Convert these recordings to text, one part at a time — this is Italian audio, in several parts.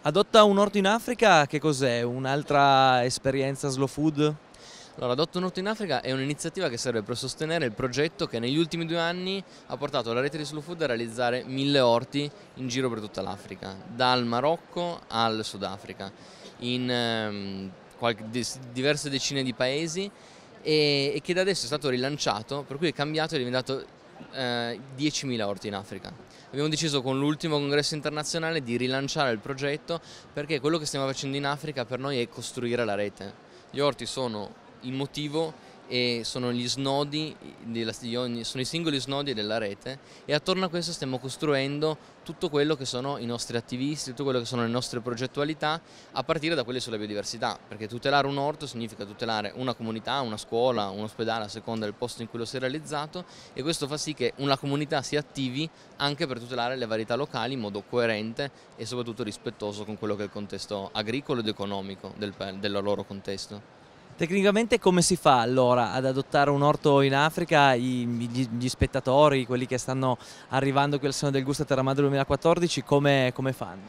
Adotta un orto in Africa che cos'è? Un'altra esperienza slow food? Allora, Adotta un orto in Africa è un'iniziativa che serve per sostenere il progetto che negli ultimi due anni ha portato la rete di Slow Food a realizzare mille orti in giro per tutta l'Africa, dal Marocco al Sudafrica, in ehm, qualche, diverse decine di paesi e, e che da adesso è stato rilanciato, per cui è cambiato e è diventato eh, 10.000 orti in Africa. Abbiamo deciso con l'ultimo congresso internazionale di rilanciare il progetto perché quello che stiamo facendo in Africa per noi è costruire la rete. Gli orti sono il motivo e sono gli snodi, ogni, sono i singoli snodi della rete e attorno a questo stiamo costruendo tutto quello che sono i nostri attivisti, tutto quello che sono le nostre progettualità a partire da quelle sulla biodiversità, perché tutelare un orto significa tutelare una comunità, una scuola, un ospedale a seconda del posto in cui lo si è realizzato e questo fa sì che una comunità si attivi anche per tutelare le varietà locali in modo coerente e soprattutto rispettoso con quello che è il contesto agricolo ed economico del, del loro contesto. Tecnicamente come si fa allora ad adottare un orto in Africa? I, gli, gli, spettatori, quelli che stanno arrivando qui al Seno del Gusto a Terramadre 2014, come, come fanno?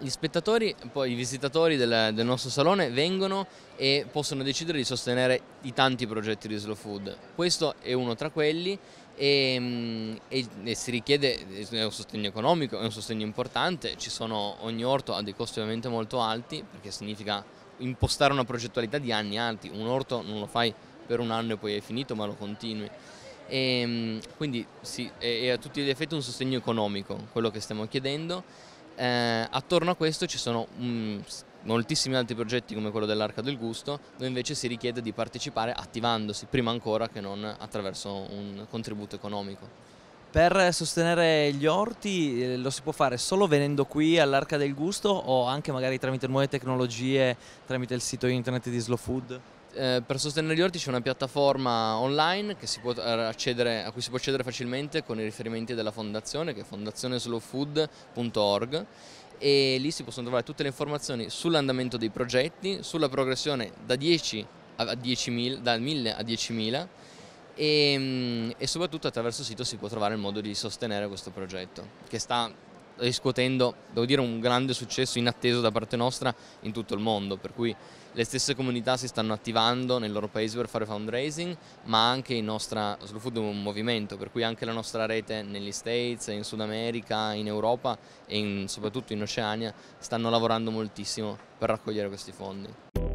Gli spettatori, poi i visitatori del, del, nostro salone vengono e possono decidere di sostenere i tanti progetti di Slow Food. Questo è uno tra quelli e, mm, e, e si richiede è un sostegno economico, è un sostegno importante, ci sono, ogni orto ha dei costi ovviamente molto alti perché significa impostare una progettualità di anni alti, un orto non lo fai per un anno e poi è finito ma lo continui. E, ehm, quindi sì, è, a tutti gli effetti un sostegno economico quello che stiamo chiedendo. Eh, attorno a questo ci sono um, moltissimi altri progetti come quello dell'Arca del Gusto, dove invece si richiede di partecipare attivandosi prima ancora che non attraverso un contributo economico. Per sostenere gli orti eh, lo si può fare solo venendo qui all'Arca del Gusto o anche magari tramite nuove tecnologie, tramite il sito internet di Slow Food? Eh, per sostenere gli orti c'è una piattaforma online eh, accedere, a cui si può accedere facilmente con i riferimenti della fondazione che è fondazioneslowfood.org e lì si possono trovare tutte le informazioni sull'andamento dei progetti, sulla progressione da 10 a 10.000, da 1000 a 10.000 e, ehm, e soprattutto attraverso il sito si può trovare il modo di sostenere questo progetto che sta riscuotendo, devo dire, un grande successo inatteso da parte nostra in tutto il mondo, per cui le stesse comunità si stanno attivando nel loro paese per fare fundraising, ma anche il nostro Slow Food è un movimento, per cui anche la nostra rete negli States, in Sud America, in Europa e in, soprattutto in Oceania stanno lavorando moltissimo per raccogliere questi fondi.